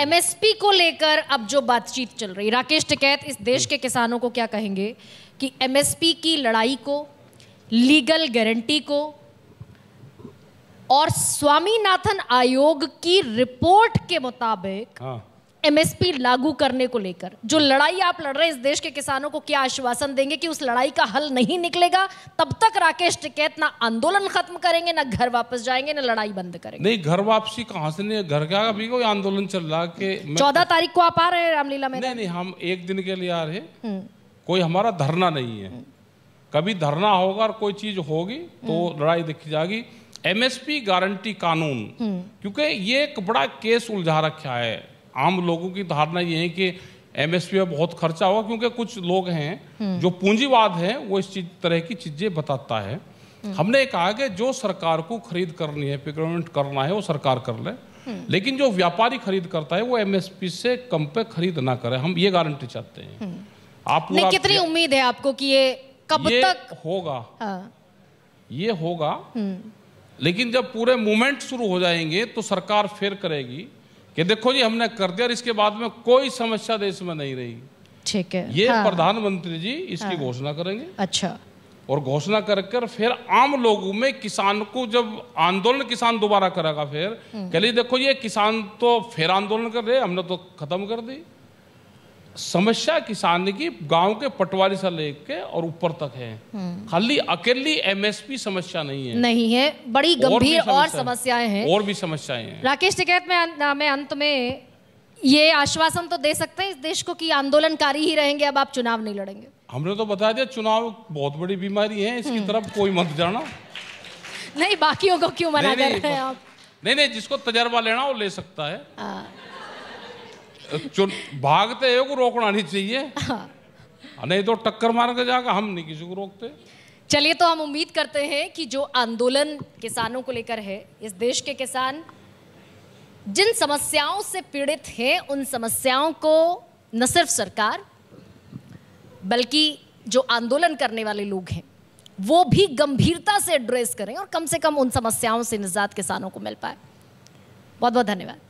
MSP को लेकर अब जो बातचीत चल रही राकेश टिकैत इस देश हम्म। के किसानों को क्या कहेंगे कि एमएसपी की लड़ाई को लीगल गारंटी को और स्वामीनाथन आयोग की रिपोर्ट के मुताबिक हाँ। एमएसपी लागू करने को लेकर जो लड़ाई आप लड़ रहे हैं इस देश के किसानों को क्या आश्वासन देंगे कि उस लड़ाई का हल नहीं निकलेगा तब तक राकेश टिकैत ना आंदोलन खत्म करेंगे ना घर वापस जाएंगे ना लड़ाई बंद करेंगे नहीं घर वापसी कहां से नहीं घर क्या अभी कोई आंदोलन चल रहा है चौदह तारीख को आप आ रहे हैं रामलीला में नहीं नहीं हम एक दिन के लिए आ रहे हम्म। कोई हमारा धरना नहीं है हम्म। कभी धरना होगा और कोई चीज होगी तो हम्म। लड़ाई देखी जाएगी एमएसपी गारंटी कानून क्योंकि ये एक बड़ा केस उलझा रखा है आम लोगों की धारणा ये है कि एमएसपी में बहुत खर्चा होगा क्योंकि कुछ लोग हैं हम्म। जो पूंजीवाद है वो इस चीज तरह की चीजें बताता है हम्म। हमने कहा कि जो सरकार को खरीद करनी है पिक्रोमेंट करना है वो सरकार कर ले हम्म। लेकिन जो व्यापारी खरीद करता है वो एमएसपी से कम पे खरीद ना करे हम ये गारंटी चाहते हैं आप कितनी उम्मीद है आपको कि ये कब ये तक होगा हाँ। ये होगा लेकिन जब पूरे मूवमेंट शुरू हो जाएंगे तो सरकार फिर करेगी कि देखो जी हमने कर दिया और इसके बाद में कोई समस्या देश तो में नहीं रही ठीक है ये हाँ। प्रधानमंत्री जी इसकी हाँ। घोषणा करेंगे अच्छा और घोषणा कर कर फिर आम लोगों में किसान को जब आंदोलन किसान दोबारा करेगा फिर हम्म। कह देखो ये किसान तो फिर आंदोलन कर रहे हमने तो खत्म कर दी समस्या किसान की गांव के पटवारी से लेके और ऊपर तक है हम्म। खाली अकेली एमएसपी समस्या नहीं है नहीं है बड़ी गंभीर और, और समस्याएं हैं और भी समस्याएं हैं राकेश टिकैत में मैं अंत में ये आश्वासन तो दे सकते हैं इस देश को कि आंदोलनकारी ही रहेंगे अब आप चुनाव नहीं लड़ेंगे हमने तो बता दिया चुनाव बहुत बड़ी बीमारी है इसकी हम्म। तरफ कोई मत जाना नहीं बाकियों को क्यों मना कर रहे हैं आप नहीं नहीं जिसको तजर्बा लेना वो ले सकता है हाँ। चुन भागते है को रोकना नहीं चाहिए हाँ। नहीं तो टक्कर मार के जाकर हम नहीं किसी को रोकते चलिए तो हम उम्मीद करते हैं कि जो आंदोलन किसानों को लेकर है इस देश के किसान जिन समस्याओं से पीड़ित हैं उन समस्याओं को न सिर्फ सरकार बल्कि जो आंदोलन करने वाले लोग हैं वो भी गंभीरता से एड्रेस करें और कम से कम उन समस्याओं से निजात किसानों को मिल पाए बहुत बहुत धन्यवाद